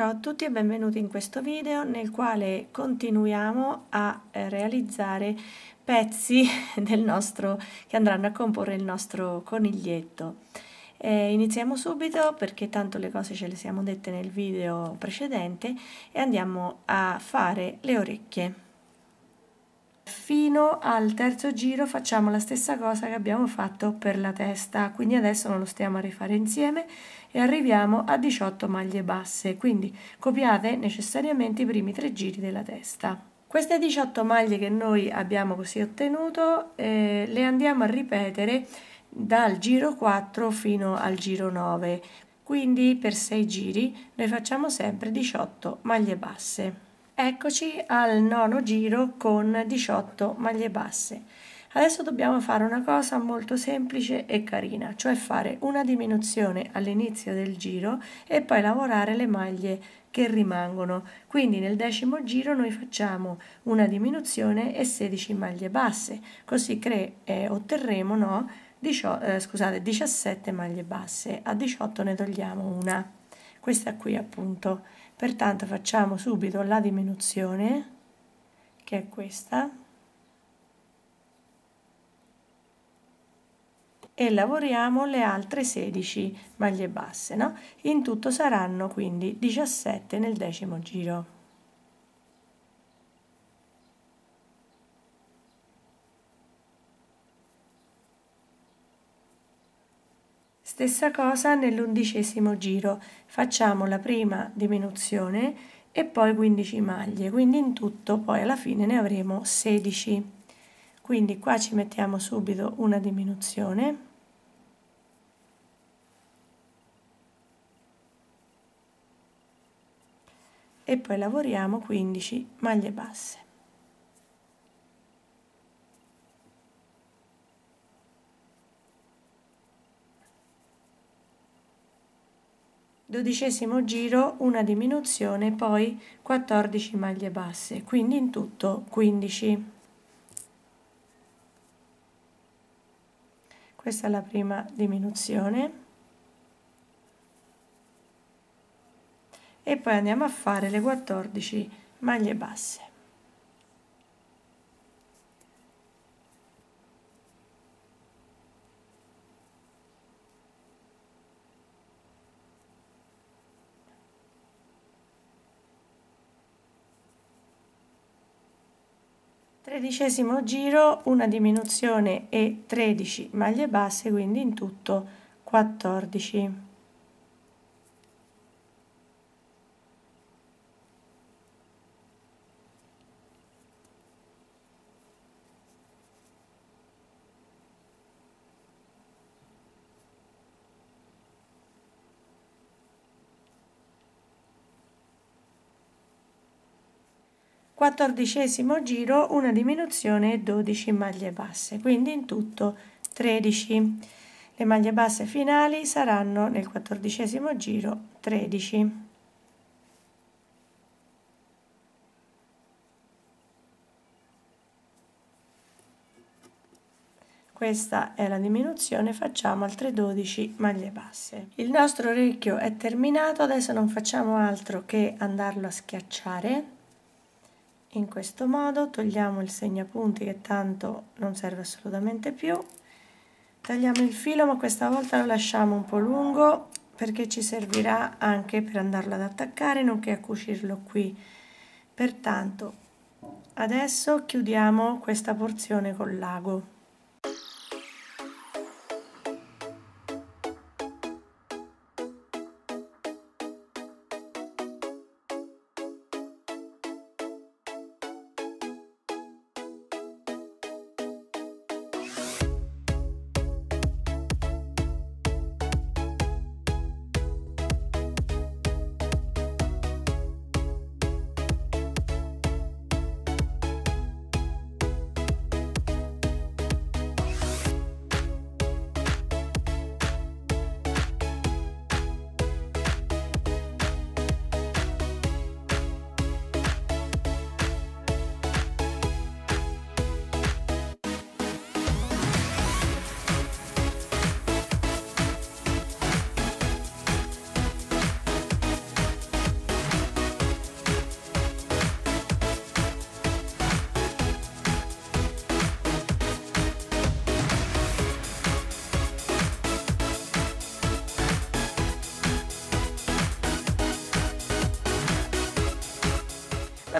Ciao a tutti e benvenuti in questo video nel quale continuiamo a eh, realizzare pezzi del nostro, che andranno a comporre il nostro coniglietto. Eh, iniziamo subito perché tanto le cose ce le siamo dette nel video precedente e andiamo a fare le orecchie fino al terzo giro facciamo la stessa cosa che abbiamo fatto per la testa quindi adesso non lo stiamo a rifare insieme e arriviamo a 18 maglie basse quindi copiate necessariamente i primi tre giri della testa queste 18 maglie che noi abbiamo così ottenuto eh, le andiamo a ripetere dal giro 4 fino al giro 9 quindi per 6 giri noi facciamo sempre 18 maglie basse Eccoci al nono giro con 18 maglie basse. Adesso dobbiamo fare una cosa molto semplice e carina, cioè fare una diminuzione all'inizio del giro e poi lavorare le maglie che rimangono. Quindi nel decimo giro noi facciamo una diminuzione e 16 maglie basse, così cre eh, otterremo no, 18, eh, scusate, 17 maglie basse. A 18 ne togliamo una. Questa qui appunto pertanto facciamo subito la diminuzione che è questa e lavoriamo le altre 16 maglie basse no? in tutto saranno quindi 17 nel decimo giro Stessa cosa nell'undicesimo giro, facciamo la prima diminuzione e poi 15 maglie, quindi in tutto poi alla fine ne avremo 16. Quindi qua ci mettiamo subito una diminuzione. E poi lavoriamo 15 maglie basse. dodicesimo giro una diminuzione, poi 14 maglie basse, quindi in tutto 15. Questa è la prima diminuzione. E poi andiamo a fare le 14 maglie basse. tredicesimo giro una diminuzione e 13 maglie basse quindi in tutto 14 quattordicesimo giro una diminuzione e 12 maglie basse, quindi in tutto 13. Le maglie basse finali saranno nel quattordicesimo giro 13. Questa è la diminuzione, facciamo altre 12 maglie basse. Il nostro orecchio è terminato, adesso non facciamo altro che andarlo a schiacciare in questo modo togliamo il segnapunti che tanto non serve assolutamente più tagliamo il filo ma questa volta lo lasciamo un po' lungo perché ci servirà anche per andarlo ad attaccare nonché a cucirlo qui pertanto adesso chiudiamo questa porzione con l'ago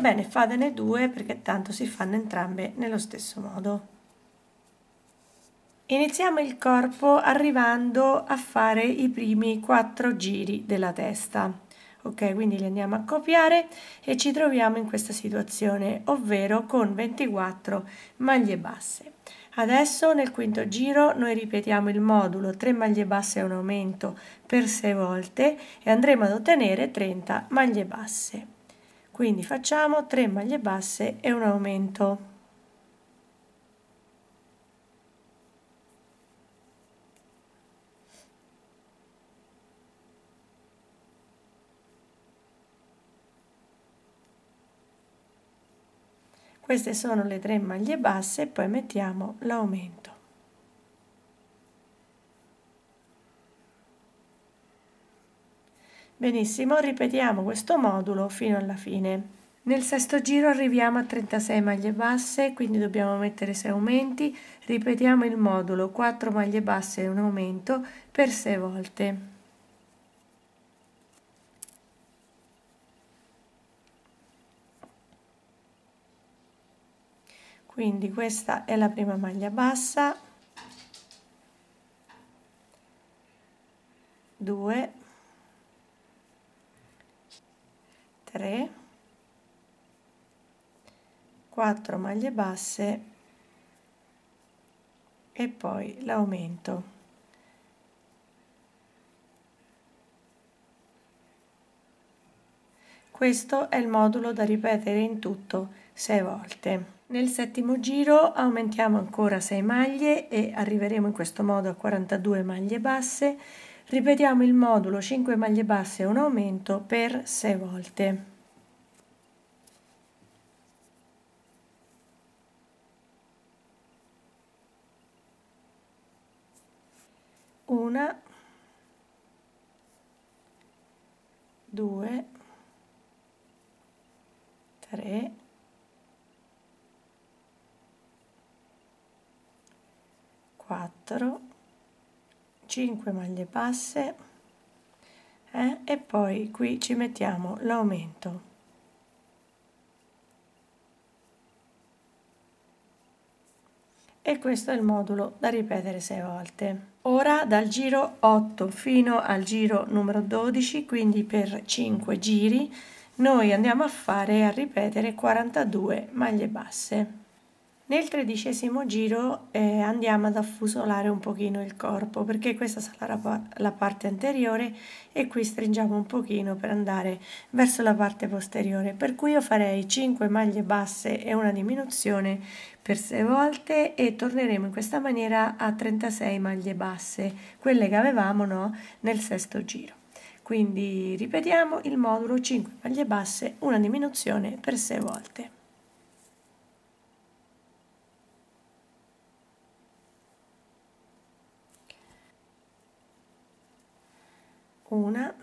va bene fatene due perché tanto si fanno entrambe nello stesso modo iniziamo il corpo arrivando a fare i primi quattro giri della testa ok quindi li andiamo a copiare e ci troviamo in questa situazione ovvero con 24 maglie basse Adesso nel quinto giro noi ripetiamo il modulo 3 maglie basse e un aumento per 6 volte e andremo ad ottenere 30 maglie basse quindi facciamo 3 maglie basse e un aumento queste sono le 3 maglie basse e poi mettiamo l'aumento Benissimo, ripetiamo questo modulo fino alla fine. Nel sesto giro arriviamo a 36 maglie basse, quindi dobbiamo mettere 6 aumenti, ripetiamo il modulo 4 maglie basse e un aumento per 6 volte. Quindi questa è la prima maglia bassa, 2, 3 4 maglie basse e poi l'aumento Questo è il modulo da ripetere in tutto 6 volte. Nel settimo giro aumentiamo ancora 6 maglie e arriveremo in questo modo a 42 maglie basse Ripetiamo il modulo 5 maglie basse e un aumento per 6 volte. Una, due, tre, quattro, 5 maglie basse eh? e poi qui ci mettiamo l'aumento e questo è il modulo da ripetere 6 volte ora dal giro 8 fino al giro numero 12 quindi per 5 giri noi andiamo a fare a ripetere 42 maglie basse nel tredicesimo giro eh, andiamo ad affusolare un pochino il corpo perché questa sarà la, la parte anteriore e qui stringiamo un pochino per andare verso la parte posteriore per cui io farei 5 maglie basse e una diminuzione per 6 volte e torneremo in questa maniera a 36 maglie basse quelle che avevamo no, nel sesto giro quindi ripetiamo il modulo 5 maglie basse una diminuzione per 6 volte una,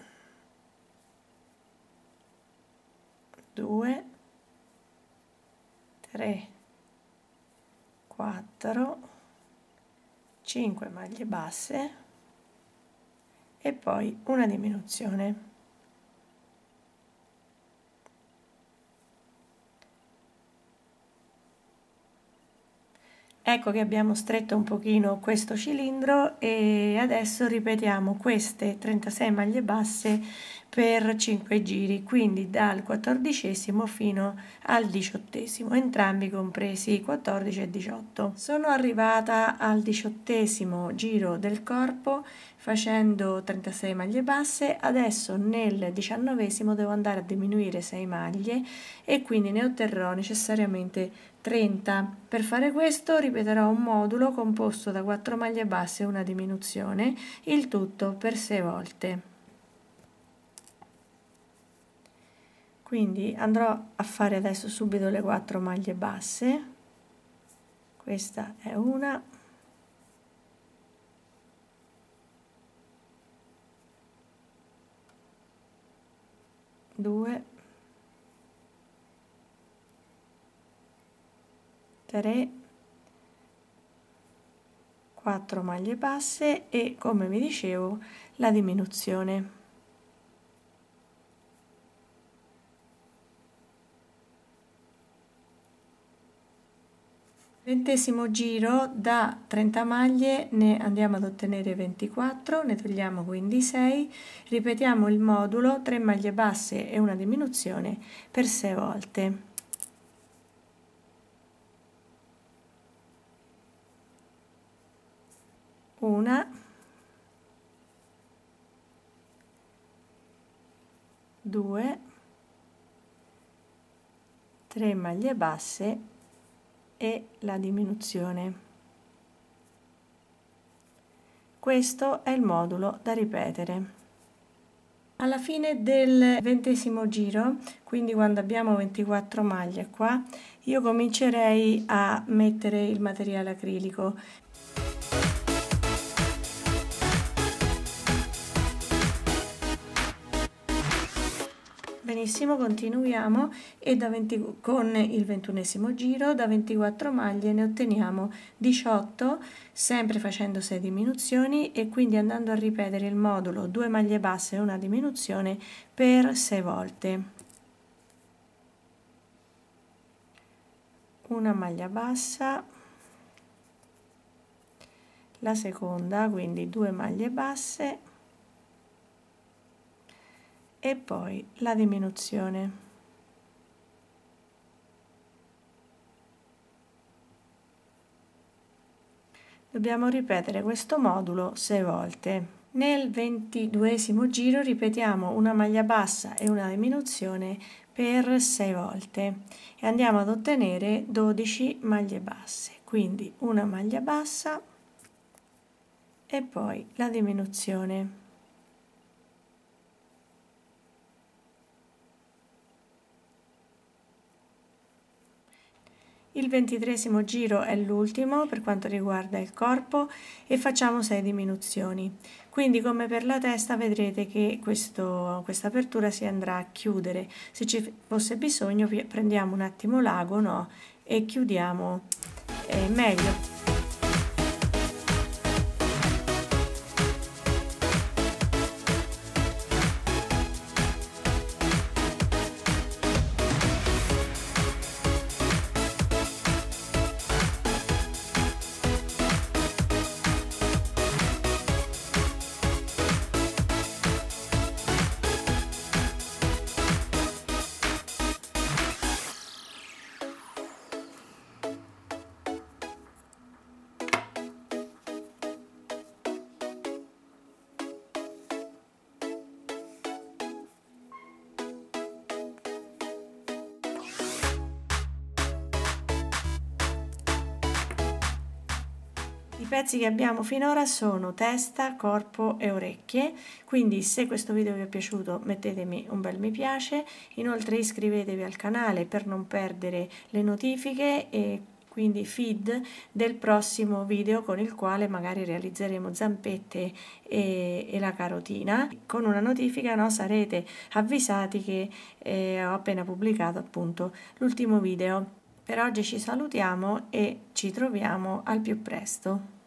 due, tre, quattro, cinque maglie basse e poi una diminuzione. ecco che abbiamo stretto un pochino questo cilindro e adesso ripetiamo queste 36 maglie basse per 5 giri quindi dal quattordicesimo fino al diciottesimo entrambi compresi 14 e 18 sono arrivata al diciottesimo giro del corpo facendo 36 maglie basse adesso nel diciannovesimo devo andare a diminuire 6 maglie e quindi ne otterrò necessariamente 30. Per fare questo ripeterò un modulo composto da 4 maglie basse e una diminuzione, il tutto per 6 volte. Quindi andrò a fare adesso subito le 4 maglie basse. Questa è una, due, 3 4 maglie basse e come vi dicevo la diminuzione ventesimo giro da 30 maglie ne andiamo ad ottenere 24 ne togliamo quindi 6 ripetiamo il modulo 3 maglie basse e una diminuzione per 6 volte una, due, tre maglie basse e la diminuzione. Questo è il modulo da ripetere. Alla fine del ventesimo giro, quindi quando abbiamo 24 maglie qua, io comincerei a mettere il materiale acrilico. Benissimo, continuiamo e da 20, con il ventunesimo giro da 24 maglie ne otteniamo 18 sempre facendo 6 diminuzioni e quindi andando a ripetere il modulo 2 maglie basse e una diminuzione per 6 volte. Una maglia bassa, la seconda, quindi 2 maglie basse e poi la diminuzione. Dobbiamo ripetere questo modulo 6 volte. Nel ventiduesimo giro ripetiamo una maglia bassa e una diminuzione per 6 volte e andiamo ad ottenere 12 maglie basse. Quindi una maglia bassa e poi la diminuzione. Il ventitresimo giro è l'ultimo per quanto riguarda il corpo e facciamo 6 diminuzioni. Quindi come per la testa vedrete che questo, questa apertura si andrà a chiudere. Se ci fosse bisogno prendiamo un attimo l'agono e chiudiamo eh, meglio. I pezzi che abbiamo finora sono testa, corpo e orecchie, quindi se questo video vi è piaciuto mettetemi un bel mi piace, inoltre iscrivetevi al canale per non perdere le notifiche e quindi feed del prossimo video con il quale magari realizzeremo zampette e, e la carotina. Con una notifica no, sarete avvisati che eh, ho appena pubblicato appunto l'ultimo video. Per oggi ci salutiamo e ci troviamo al più presto.